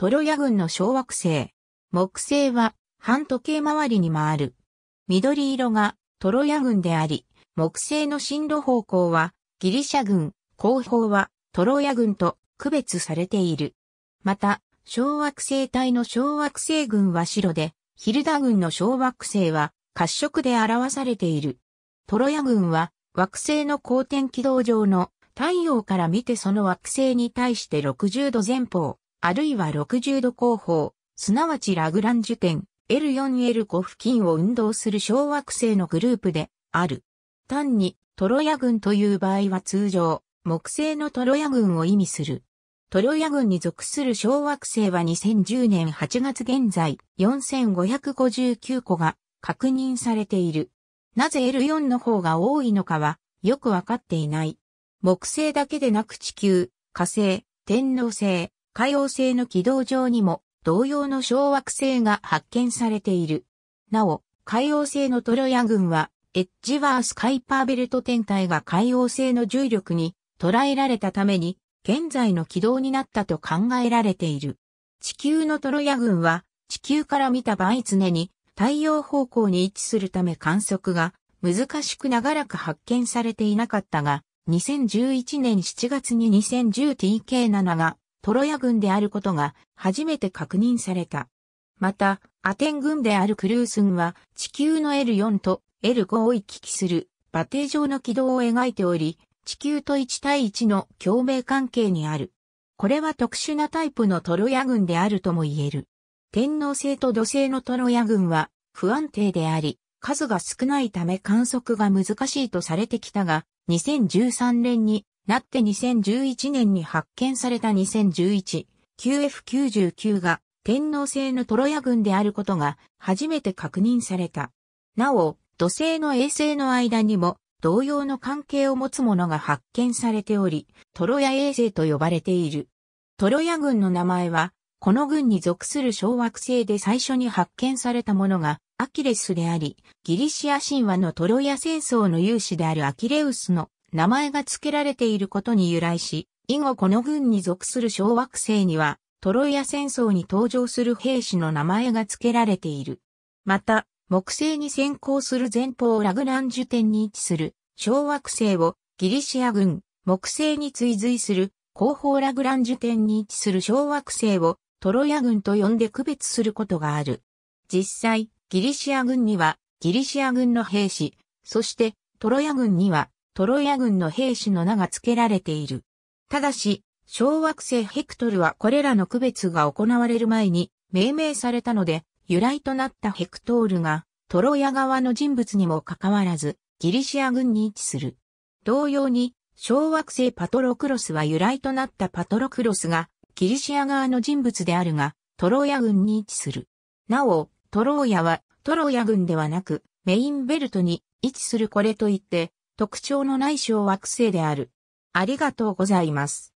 トロヤ群の小惑星。木星は半時計回りに回る。緑色がトロヤ群であり、木星の進路方向はギリシャ群、後方はトロヤ群と区別されている。また、小惑星帯の小惑星群は白で、ヒルダ群の小惑星は褐色で表されている。トロヤ群は惑星の公転軌道上の太陽から見てその惑星に対して60度前方、あるいは60度後方、すなわちラグランジュ点 L4L5 付近を運動する小惑星のグループである。単にトロヤ群という場合は通常、木星のトロヤ群を意味する。トロヤ群に属する小惑星は2010年8月現在4559個が確認されている。なぜ L4 の方が多いのかはよくわかっていない。木星だけでなく地球、火星、天皇星、海王星の軌道上にも同様の小惑星が発見されている。なお、海王星のトロヤ群は、エッジワース・カイパーベルト天体が海王星の重力に捉えられたために、現在の軌道になったと考えられている。地球のトロヤ群は、地球から見た場合常に太陽方向に位置するため観測が難しく長らく発見されていなかったが、2011年7月に 2010TK7 がトロヤ軍であることが初めて確認された。また、アテン軍であるクルースンは地球の L4 と L5 を行き来する馬蹄状の軌道を描いており、地球と1対1の共鳴関係にある。これは特殊なタイプのトロヤ軍であるとも言える。天皇星と土星のトロヤ軍は不安定であり、数が少ないため観測が難しいとされてきたが、2013年になって2011年に発見された 2011QF99 が天皇星のトロヤ軍であることが初めて確認された。なお、土星の衛星の間にも同様の関係を持つものが発見されており、トロヤ衛星と呼ばれている。トロヤ軍の名前は、この軍に属する小惑星で最初に発見されたものがアキレスであり、ギリシア神話のトロヤ戦争の勇士であるアキレウスの名前が付けられていることに由来し、以後この軍に属する小惑星には、トロイア戦争に登場する兵士の名前が付けられている。また、木星に先行する前方ラグランジュ点に位置する小惑星をギリシア軍、木星に追随する後方ラグランジュ点に位置する小惑星をトロイア軍と呼んで区別することがある。実際、ギリシア軍にはギリシア軍の兵士、そしてトロイア軍にはトロイア軍の兵士の名が付けられている。ただし、小惑星ヘクトルはこれらの区別が行われる前に命名されたので、由来となったヘクトールが、トロヤ側の人物にもかかわらず、ギリシア軍に位置する。同様に、小惑星パトロクロスは由来となったパトロクロスが、ギリシア側の人物であるが、トロヤ軍に位置する。なお、トローヤは、トロヤ軍ではなく、メインベルトに位置するこれといって、特徴のない小惑星である。ありがとうございます。